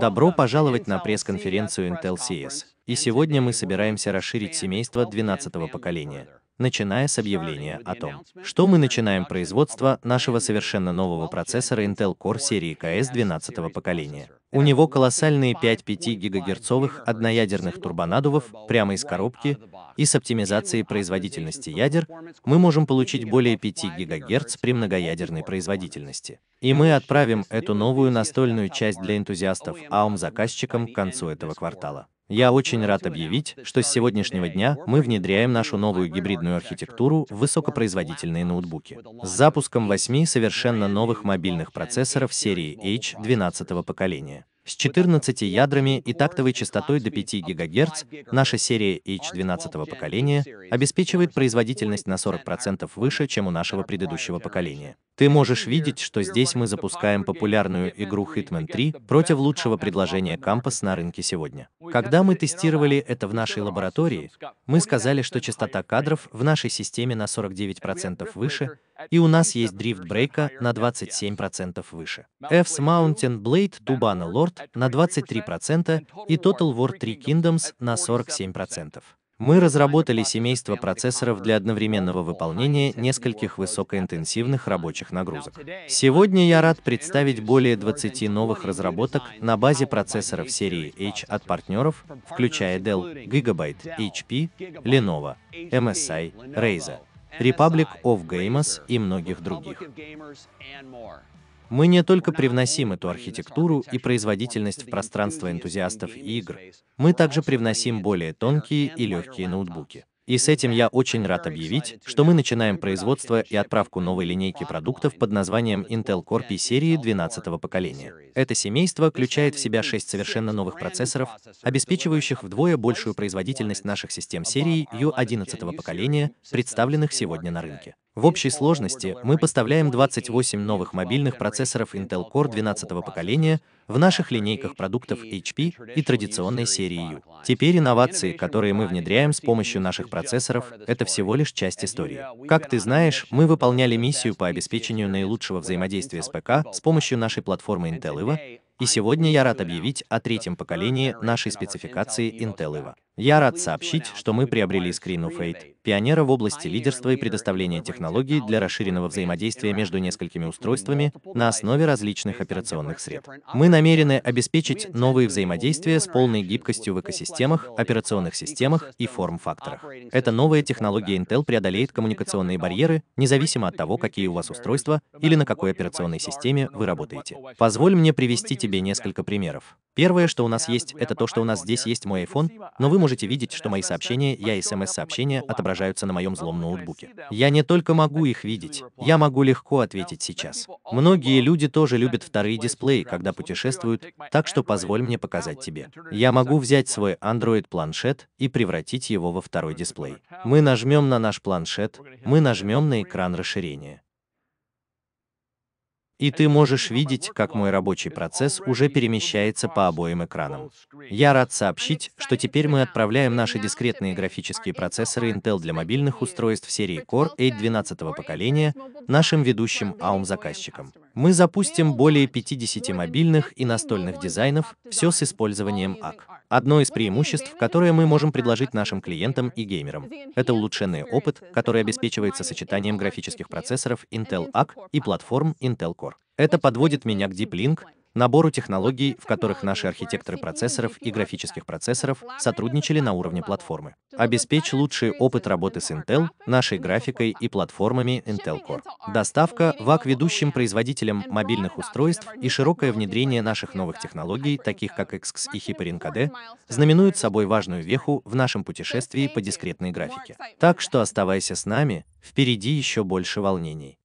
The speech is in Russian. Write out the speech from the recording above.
Добро пожаловать на пресс-конференцию Intel CS. И сегодня мы собираемся расширить семейство 12-го поколения, начиная с объявления о том, что мы начинаем производство нашего совершенно нового процессора Intel Core серии Ks 12-го поколения. У него колоссальные 5-5 гигагерцовых одноядерных турбонадувов прямо из коробки, и с оптимизацией производительности ядер мы можем получить более 5 ГГц при многоядерной производительности. И мы отправим эту новую настольную часть для энтузиастов АОМ заказчикам к концу этого квартала. Я очень рад объявить, что с сегодняшнего дня мы внедряем нашу новую гибридную архитектуру в высокопроизводительные ноутбуки с запуском восьми совершенно новых мобильных процессоров серии H 12 поколения. С 14 ядрами и тактовой частотой до 5 ГГц наша серия H12 поколения обеспечивает производительность на 40% выше, чем у нашего предыдущего поколения. Ты можешь видеть, что здесь мы запускаем популярную игру Hitman 3 против лучшего предложения Campus на рынке сегодня. Когда мы тестировали это в нашей лаборатории, мы сказали, что частота кадров в нашей системе на 49% выше, и у нас есть дрифт брейка на 27% выше. F's Mountain Blade Tubana Lord на 23% и Total War 3 Kingdoms на 47%. Мы разработали семейство процессоров для одновременного выполнения нескольких высокоинтенсивных рабочих нагрузок. Сегодня я рад представить более 20 новых разработок на базе процессоров серии H от партнеров, включая Dell, Gigabyte, HP, Lenovo, MSI, Razer. Republic of Gamers и многих других. Мы не только привносим эту архитектуру и производительность в пространство энтузиастов игр, мы также привносим более тонкие и легкие ноутбуки. И с этим я очень рад объявить, что мы начинаем производство и отправку новой линейки продуктов под названием Intel Core P серии 12 поколения. Это семейство включает в себя шесть совершенно новых процессоров, обеспечивающих вдвое большую производительность наших систем серии U11 поколения, представленных сегодня на рынке. В общей сложности мы поставляем 28 новых мобильных процессоров Intel Core 12 поколения в наших линейках продуктов HP и традиционной серии U. Теперь инновации, которые мы внедряем с помощью наших процессоров, это всего лишь часть истории. Как ты знаешь, мы выполняли миссию по обеспечению наилучшего взаимодействия с ПК с помощью нашей платформы Intel EVO, и сегодня я рад объявить о третьем поколении нашей спецификации Intel EVO. Я рад сообщить, что мы приобрели Screen of Fate, пионера в области лидерства и предоставления технологий для расширенного взаимодействия между несколькими устройствами на основе различных операционных сред. Мы намерены обеспечить новые взаимодействия с полной гибкостью в экосистемах, операционных системах и форм-факторах. Эта новая технология Intel преодолеет коммуникационные барьеры, независимо от того, какие у вас устройства или на какой операционной системе вы работаете. Позволь мне привести тебе несколько примеров. Первое, что у нас есть, это то, что у нас здесь есть мой iPhone, но вы можете видеть, что мои сообщения, я и смс-сообщения отображаются на моем злом ноутбуке. Я не только могу их видеть, я могу легко ответить сейчас. Многие люди тоже любят вторые дисплеи, когда ну, путешествуют, так что позволь мне показать тебе. Я могу взять свой Android-планшет и превратить его во второй дисплей. Мы нажмем на наш планшет, мы нажмем на экран расширения. И ты можешь видеть, как мой рабочий процесс уже перемещается по обоим экранам. Я рад сообщить, что теперь мы отправляем наши дискретные графические процессоры Intel для мобильных устройств серии Core 8 12 поколения нашим ведущим AUM-заказчикам. А мы запустим более 50 мобильных и настольных дизайнов, все с использованием АК. Одно из преимуществ, которое мы можем предложить нашим клиентам и геймерам, это улучшенный опыт, который обеспечивается сочетанием графических процессоров Intel AC и платформ Intel Core. Это подводит меня к Deep Link, набору технологий, в которых наши архитекторы процессоров и графических процессоров сотрудничали на уровне платформы. Обеспечь лучший опыт работы с Intel, нашей графикой и платформами Intel Core. Доставка ВАК ведущим производителям мобильных устройств и широкое внедрение наших новых технологий, таких как XX и HyperInKD, знаменуют собой важную веху в нашем путешествии по дискретной графике. Так что оставайся с нами, впереди еще больше волнений.